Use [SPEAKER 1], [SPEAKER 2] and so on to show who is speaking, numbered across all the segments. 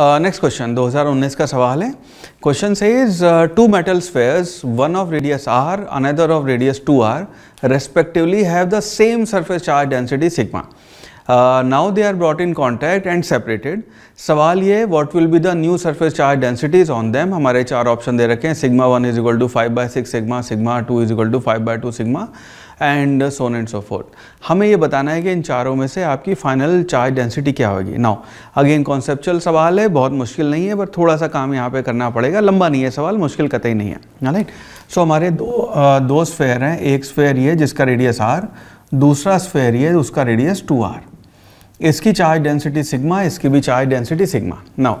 [SPEAKER 1] next question 2019 का सवाल है question says is two metal spheres one of radius R another of radius two R respectively have the same surface charge density sigma now they are brought in contact and separated सवाल ये what will be the new surface charge densities on them हमारे चार option दे रखे हैं sigma one is equal to five by six sigma sigma two is equal to five by two sigma and Son and so fourth हमें ये बताना है कि इन चारों में से आपकी फाइनल चार्ज डेंसिटी क्या होगी नाउ अगेन कॉन्सेप्चुअल सवाल है बहुत मुश्किल नहीं है पर थोड़ा सा काम यहाँ पे करना पड़ेगा लंबा नहीं है सवाल मुश्किल कतई नहीं है राइट सो so, हमारे दो uh, दो स्फेयर हैं एक स्फेयर ये जिसका रेडियस आर दूसरा स्फेयर ये उसका रेडियस टू आर इसकी चार्ज डेंसिटी सिग्मा इसकी भी चार्ज डेंसिटी सिग्मा नाउ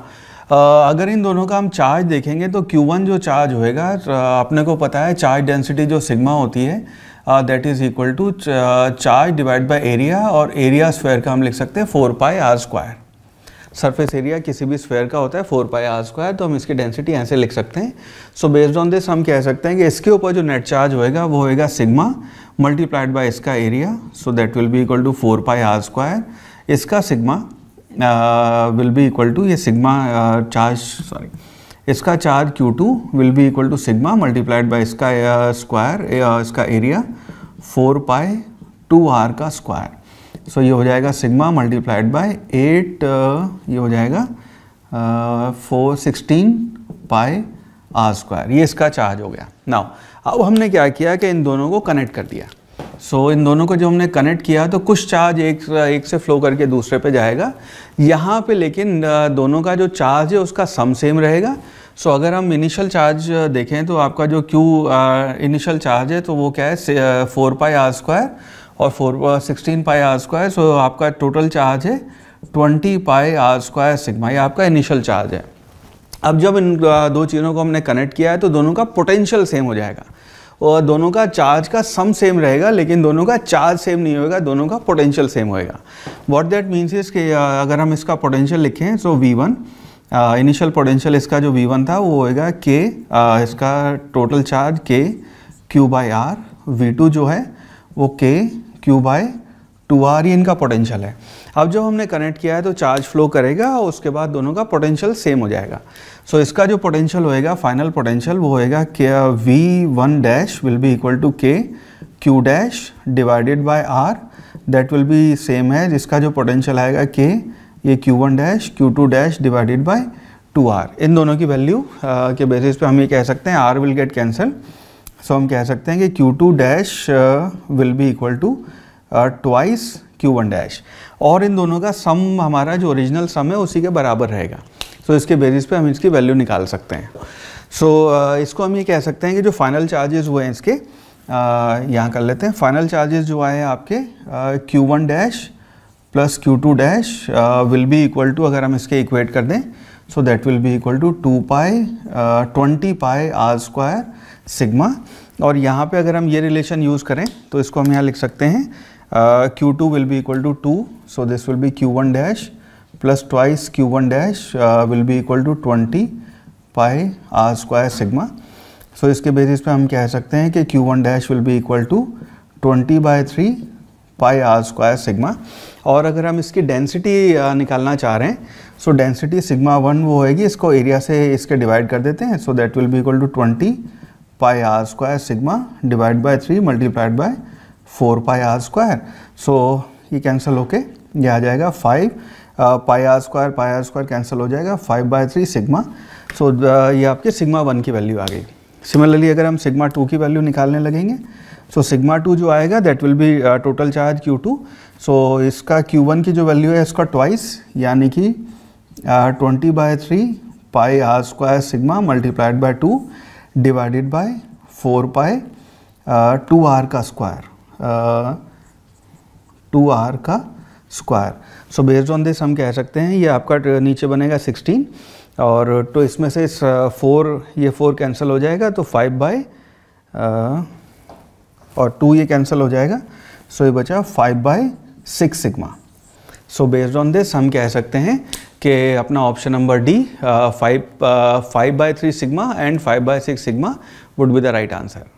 [SPEAKER 1] अगर इन दोनों का हम चार्ज देखेंगे तो Q1 जो चार्ज होएगा अपने को पता है चार्ज डेंसिटी जो सिग्मा होती है that is equal to charge divide by area और एरिया स्क्वायर का हम लिख सकते हैं four pi R square surface area किसी भी स्क्वायर का होता है फोर पाई आर स्क्वायर तो हम इसकी डेंसिटी ऐसे लिख सकते हैं सो बेस्ड ऑन दिस हम कह सकते हैं कि इसके ऊपर जो नेट चार्ज होएगा वो होएगा सिग्मा मल्टीप्लाइड बाय इसका area so that will be equal to four pi R square इसका sigma will be equal to ये सिग्मा चार्ज सॉरी इसका charge Q two will be equal to sigma multiplied by इसका square इसका area four pi two R का square so ये हो जाएगा sigma multiplied by eight ये हो जाएगा four sixteen pi R square ये इसका चार्ज हो गया नाउ अब हमने क्या किया कि इन दोनों को कनेक्ट कर दिया सो so, इन दोनों को जब हमने कनेक्ट किया तो कुछ चार्ज एक एक से फ्लो करके दूसरे पे जाएगा यहाँ पे लेकिन दोनों का जो चार्ज है उसका सम सेम रहेगा सो so, अगर हम इनिशियल चार्ज देखें तो आपका जो क्यू इनिशियल चार्ज है तो वो क्या है फोर पाई आर स्क्वायर और four sixteen pi R square so आपका टोटल चार्ज है twenty pi R square sigma ये आपका इनिशियल चार्ज है अब जब इन दो चीज़ों को हमने कनेक्ट किया है तो दोनों का पोटेंशियल सेम हो जाएगा और दोनों का चार्ज का सम सेम रहेगा लेकिन दोनों का चार्ज सेम नहीं होगा दोनों का पोटेंशियल सेम होएगा व्हाट दैट मीन्स इज कि अगर हम इसका पोटेंशियल लिखें तो वी वन इनिशियल पोटेंशियल इसका जो वी वन था वो होएगा के uh, इसका total charge K Q by R V two जो है वो के क्यू बाई टू आर ये इनका पोटेंशियल है अब जब हमने कनेक्ट किया है तो चार्ज फ्लो करेगा और उसके बाद दोनों का पोटेंशियल सेम हो जाएगा सो so, इसका जो पोटेंशियल होएगा फाइनल पोटेंशियल वो होएगा क्या V one dash will be equal to K Q dash divided by R that will be same है जिसका जो पोटेंशियल आएगा के ये Q one dash Q two dash divided by two R इन दोनों की वैल्यू uh, के बेसिस पे हम ये कह सकते हैं R will get cancel so हम कह सकते हैं कि Q two dash will be equal to twice Q one dash और इन दोनों का सम हमारा जो ओरिजिनल सम है उसी के बराबर रहेगा सो so, इसके बेसिस पे हम इसकी वैल्यू निकाल सकते हैं सो so, इसको हम ये कह सकते हैं कि जो फाइनल चार्जेस हुए हैं इसके यहाँ कर लेते हैं फाइनल चार्जेस जो आए हैं आपके Q one dash plus Q two dash will be equal to अगर हम इसके इक्वेट कर दें so that will be equal to two pi twenty pi R square sigma और यहाँ पे अगर हम ये रिलेशन यूज़ करें तो इसको हम यहाँ लिख सकते हैं uh, q2 will be equal to 2 so this will be q1 dash plus twice q1 dash uh, will be equal to 20 pi r square sigma so so, इसके बेसिस पे हम कह सकते हैं कि q1 one dash will be equal to 20 by three pi R square sigma और अगर हम इसकी डेंसिटी uh, निकालना चाह रहे हैं सो डेंसिटी सिग्मा वन वो होएगी इसको एरिया से इसके डिवाइड कर देते हैं so that will be equal to 20 pi R square sigma divide by three multiplied by four pi R square so ये कैंसिल होके ये आ जाएगा five pi R square pi R square cancel हो जाएगा five by three sigma so ये आपके sigma one की वैल्यू आ गई सिमिलरली अगर हम सिग्मा टू की वैल्यू निकालने लगेंगे सो सिग्मा टू जो आएगा that will be total charge Q two so इसका क्यू वन की जो वैल्यू है इसका ट्वाइस यानी कि twenty by three pi R square sigma multiplied by two divided by four pi two R का स्क्वायर टू आर का square so based on this हम कह सकते हैं ये आपका नीचे बनेगा सिक्सटीन और तो इसमें से फोर ये फोर कैंसिल हो जाएगा तो फाइव बाई और टू ये कैंसिल हो जाएगा सो ये बचा five by six sigma so based on this हम कह सकते हैं कि अपना option number D five five by three sigma and five by six sigma would be the right answer